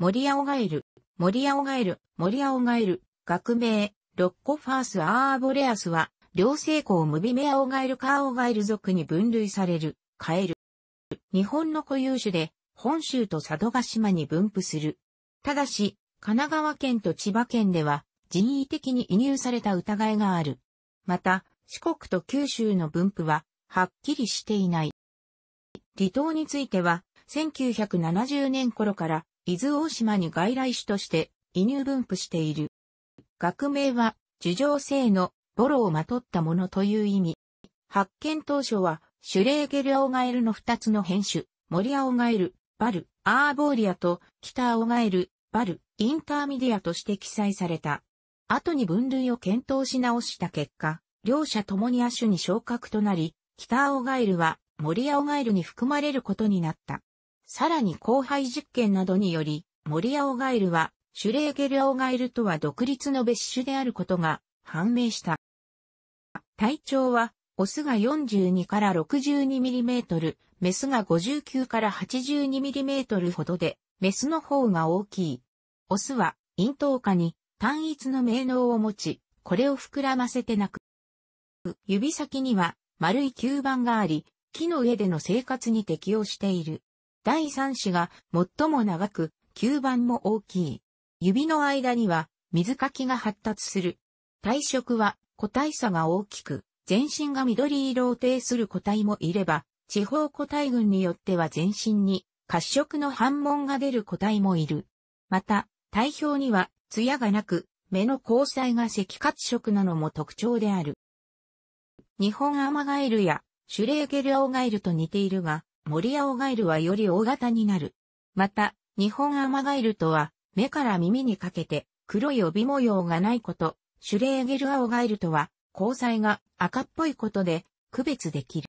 森青ガエル、森青ガエル、森青ガエル、学名、ロッコファース・アーボレアスは、両生功ムビメアオガエルカオガエル族に分類される、カエル。日本の固有種で、本州と佐渡島に分布する。ただし、神奈川県と千葉県では、人為的に移入された疑いがある。また、四国と九州の分布は、はっきりしていない。離島については、1970年頃から伊豆大島に外来種として移入分布している。学名は、樹状性のボロをまとったものという意味。発見当初は、シュレーゲルアオガエルの二つの変種、モリアオガエル、バル、アーボーリアと、キタアオガエル、バル、インターミディアとして記載された。後に分類を検討し直した結果、両者共に亜種に昇格となり、キタアオガエルは、モリアオガエルに含まれることになった。さらに後輩実験などにより、森アオガエルは、シュレーゲルアオガエルとは独立の別種であることが判明した。体長は、オスが42から62ミリメートル、メスが59から82ミリメートルほどで、メスの方が大きい。オスは、咽頭下に単一の名能を持ち、これを膨らませてなく、指先には丸い吸盤があり、木の上での生活に適応している。第3子が最も長く、吸盤も大きい。指の間には水かきが発達する。体色は個体差が大きく、全身が緑色を呈する個体もいれば、地方個体群によっては全身に褐色の反紋が出る個体もいる。また、体表には艶がなく、目の交際が赤褐色なのも特徴である。日本アマガエルやシュレーゲルアオガエルと似ているが、森オガエルはより大型になる。また、日本アマガエルとは、目から耳にかけて、黒い帯模様がないこと、シュレーゲルアオガエルとは、交際が赤っぽいことで、区別できる。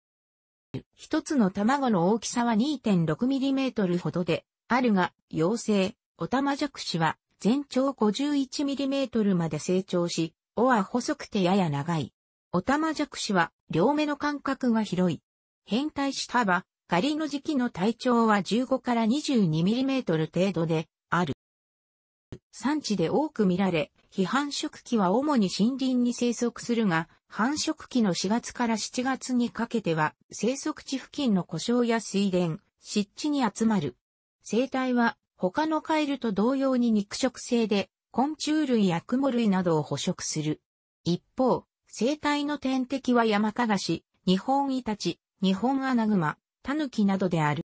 一つの卵の大きさは 2.6mm ほどで、あるが、妖精、オタマジャクシは、全長 51mm まで成長し、尾は細くてやや長い。オタマジャクシは、両目の間隔が広い。変態したば、狩りの時期の体長は15から2 2トル程度である。産地で多く見られ、非繁殖期は主に森林に生息するが、繁殖期の4月から7月にかけては生息地付近の故障や水田、湿地に集まる。生態は他のカエルと同様に肉食性で、昆虫類やクモ類などを捕食する。一方、生態の天敵は山かがし、日本イタチ、日本アナグマ、タヌキなどである。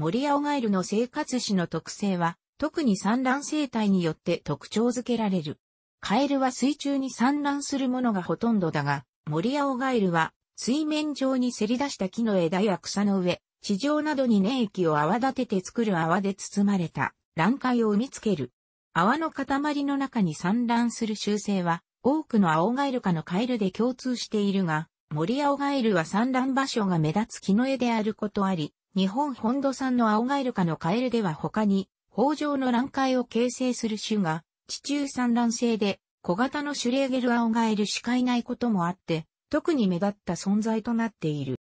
アオガエルの生活史の特性は、特に産卵生態によって特徴づけられる。カエルは水中に産卵するものがほとんどだが、アオガエルは水面上にせり出した木の枝や草の上、地上などに粘液を泡立てて作る泡で包まれた卵塊を産みつける。泡の塊の中に産卵する習性は、多くの青ガエル科のカエルで共通しているが、森青ガエルは産卵場所が目立つ木の絵であることあり、日本本土産の青ガエル科のカエルでは他に、豊上の卵塊を形成する種が、地中産卵性で、小型のシュレーゲル青ガエルしかいないこともあって、特に目立った存在となっている。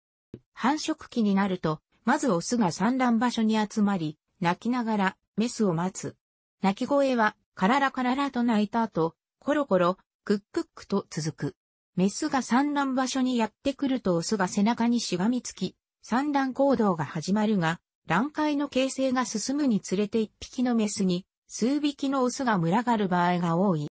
繁殖期になると、まずオスが産卵場所に集まり、泣きながらメスを待つ。鳴き声は、カララカララと鳴いた後、コロコロ、クックックと続く。メスが産卵場所にやってくるとオスが背中にしがみつき、産卵行動が始まるが、卵塊の形成が進むにつれて一匹のメスに、数匹のオスが群がる場合が多い。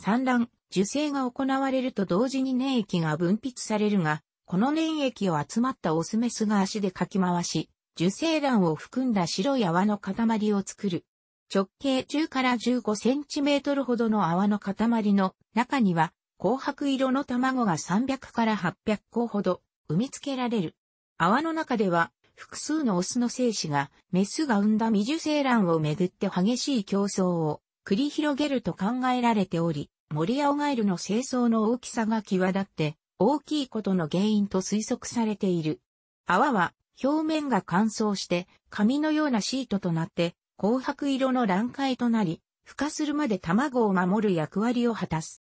産卵、受精が行われると同時に粘液が分泌されるが、この粘液を集まったオスメスが足でかき回し、受精卵を含んだ白い泡の塊を作る。直径10から15センチメートルほどの泡の塊の中には紅白色の卵が300から800個ほど産み付けられる。泡の中では複数のオスの精子がメスが産んだ未受精卵をめぐって激しい競争を繰り広げると考えられており、モリアオガエルの清掃の大きさが際立って大きいことの原因と推測されている。泡は表面が乾燥して紙のようなシートとなって紅白色の卵塊となり、孵化するまで卵を守る役割を果たす。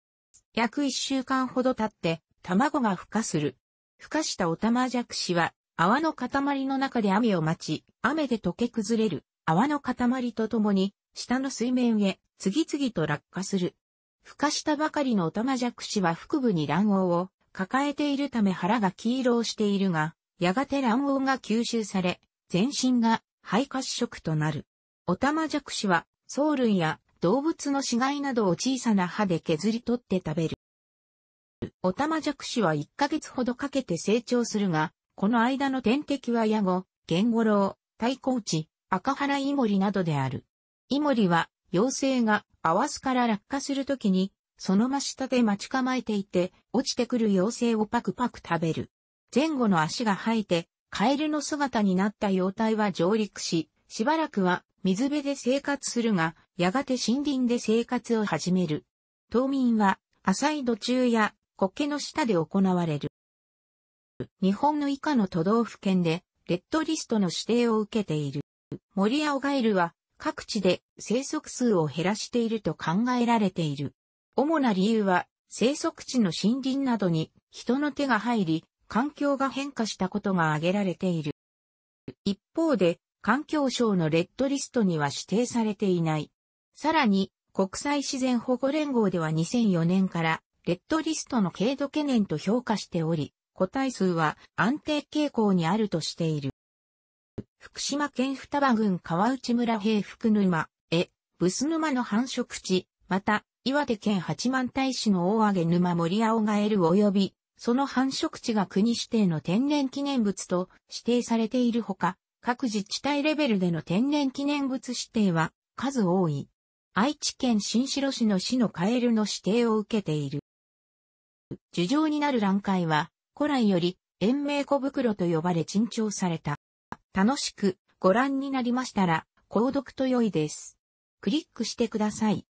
約一週間ほど経って、卵が孵化する。孵化したオタマジャクシは、泡の塊の中で雨を待ち、雨で溶け崩れる、泡の塊とともに、下の水面へ、次々と落下する。孵化したばかりのオタマジャクシは腹部に卵黄を抱えているため腹が黄色をしているが、やがて卵黄が吸収され、全身が肺褐色となる。オタマジャクシは、藻類や動物の死骸などを小さな歯で削り取って食べる。オタマジャクシは1ヶ月ほどかけて成長するが、この間の天敵はヤゴ、ゲンゴロウ、タイコウチ、アカハライモリなどである。イモリは、妖精が、アワスから落下するときに、その真下で待ち構えていて、落ちてくる妖精をパクパク食べる。前後の足が生えて、カエルの姿になった妖体は上陸し、しばらくは水辺で生活するが、やがて森林で生活を始める。冬眠は、浅い土中や苔の下で行われる。日本の以下の都道府県で、レッドリストの指定を受けている。モリアオガエルは、各地で生息数を減らしていると考えられている。主な理由は、生息地の森林などに人の手が入り、環境が変化したことが挙げられている。一方で、環境省のレッドリストには指定されていない。さらに、国際自然保護連合では2004年から、レッドリストの軽度懸念と評価しており、個体数は安定傾向にあるとしている。福島県双葉郡川内村平福沼、え、ブス沼の繁殖地、また、岩手県八幡平市の大上沼森青ガエル及び、その繁殖地が国指定の天然記念物と指定されているほか、各自治体レベルでの天然記念物指定は数多い。愛知県新城市の市のカエルの指定を受けている。樹状になる欄海は古来より延命小袋と呼ばれ珍重された。楽しくご覧になりましたら購読と良いです。クリックしてください。